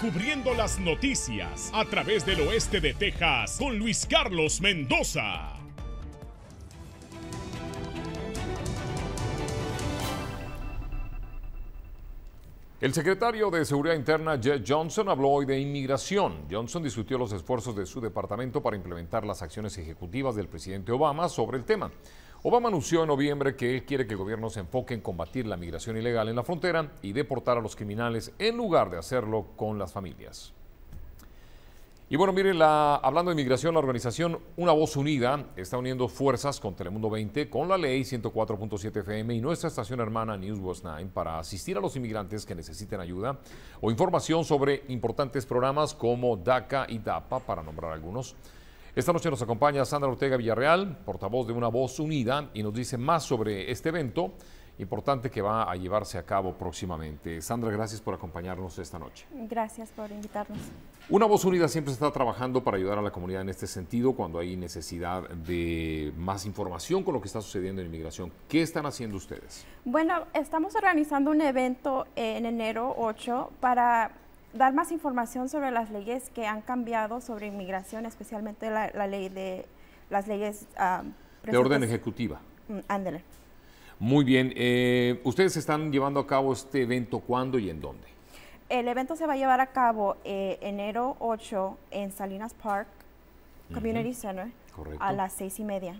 cubriendo las noticias a través del oeste de Texas con Luis Carlos Mendoza. El secretario de Seguridad Interna, Jeff Johnson, habló hoy de inmigración. Johnson discutió los esfuerzos de su departamento para implementar las acciones ejecutivas del presidente Obama sobre el tema. Obama anunció en noviembre que él quiere que el gobierno se enfoque en combatir la migración ilegal en la frontera y deportar a los criminales en lugar de hacerlo con las familias. Y bueno, miren, hablando de migración, la organización Una Voz Unida está uniendo fuerzas con Telemundo 20, con la ley 104.7 FM y nuestra estación hermana News 9 para asistir a los inmigrantes que necesiten ayuda o información sobre importantes programas como DACA y DAPA, para nombrar algunos. Esta noche nos acompaña Sandra Ortega Villarreal, portavoz de Una Voz Unida, y nos dice más sobre este evento importante que va a llevarse a cabo próximamente. Sandra, gracias por acompañarnos esta noche. Gracias por invitarnos. Una Voz Unida siempre está trabajando para ayudar a la comunidad en este sentido cuando hay necesidad de más información con lo que está sucediendo en inmigración. ¿Qué están haciendo ustedes? Bueno, estamos organizando un evento en enero 8 para dar más información sobre las leyes que han cambiado sobre inmigración, especialmente la, ley de las leyes ah, de orden ejecutiva. Mm, ándele. Muy bien. Eh, ¿Ustedes están llevando a cabo este evento cuándo y en dónde? El evento se va a llevar a cabo eh, enero 8 en Salinas Park Community Center a las seis y media.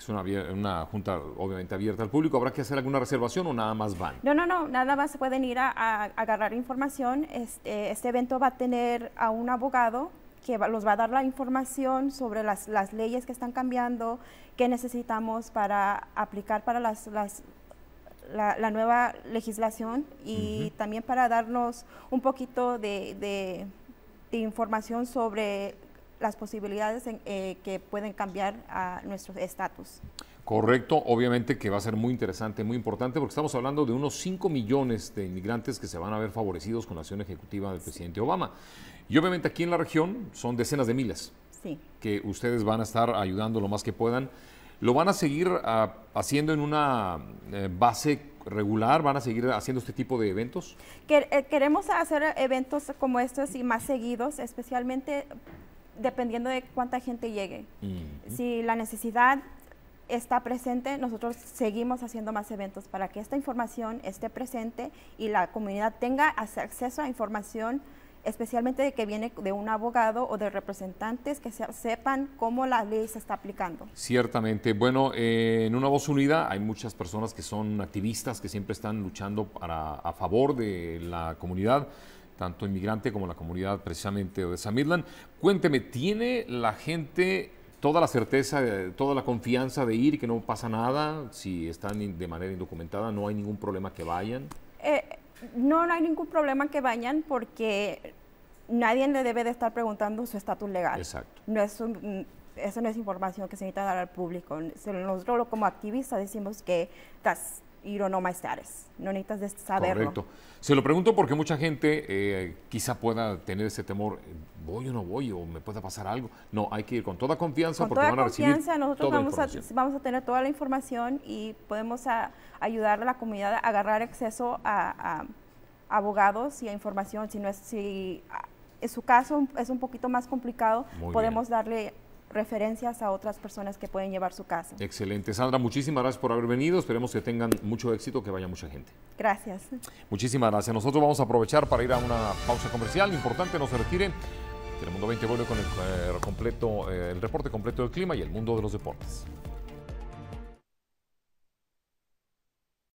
Es una, junta obviamente abierta al público. ¿Habrá que hacer alguna reservación o nada más van? No, no, no, nada más pueden ir a, agarrar información. Este, este, evento va a tener a un abogado que va, los va a dar la información sobre las, las leyes que están cambiando, qué necesitamos para aplicar para las, las la, nueva legislación y también para darnos un poquito de información sobre las posibilidades eh, que pueden cambiar a nuestro estatus. Correcto, obviamente que va a ser muy interesante, muy importante, porque estamos hablando de unos 5 millones de inmigrantes que se van a ver favorecidos con la acción ejecutiva del presidente Obama. Y obviamente aquí en la región son decenas de miles sí. que ustedes van a estar ayudando lo más que puedan. ¿Lo van a seguir ah, haciendo en una eh, base regular? ¿Van a seguir haciendo este tipo de eventos? Eh, queremos hacer eventos como estos y más seguidos, especialmente dependiendo de cuánta gente llegue. Si la necesidad está presente, nosotros seguimos haciendo más eventos para que esta información esté presente y la comunidad tenga acceso a información especialmente de que viene de un abogado o de representantes que sepan cómo la ley se está aplicando. Ciertamente. Bueno, eh, en Una Voz Unida hay muchas personas que son activistas, que siempre están luchando para, a favor de la comunidad tanto inmigrante como la comunidad precisamente de Midland. Cuénteme, ¿tiene la gente toda la certeza, eh, toda la confianza de ir, que no pasa nada, si están de manera indocumentada, no hay ningún problema que vayan? Eh, no, no hay ningún problema que vayan porque nadie le debe de estar preguntando su estatus legal. Exacto. No no es información que se necesita dar al público. Nosotros como activistas decimos que ir don't no my No necesitas de saberlo. Correcto. Se lo pregunto porque mucha gente eh, quizá pueda tener ese temor, voy o no voy, o me pueda pasar algo. No, hay que ir con toda confianza con porque toda van a recibir confianza, nosotros vamos, a, vamos a tener toda la información y podemos ayudar a la comunidad a agarrar acceso a, abogados y a información. Si, no es, si en su caso es un poquito más complicado, podemos darle referencias a otras personas que pueden llevar su casa. Excelente. Sandra, muchísimas gracias por haber venido. Esperemos que tengan mucho éxito, que vaya mucha gente. Gracias. Muchísimas gracias. Nosotros vamos a aprovechar para ir a una pausa comercial. Importante, no se retiren. Telemundo 20 vuelve con el, eh, completo, eh, el reporte completo del clima y el mundo de los deportes.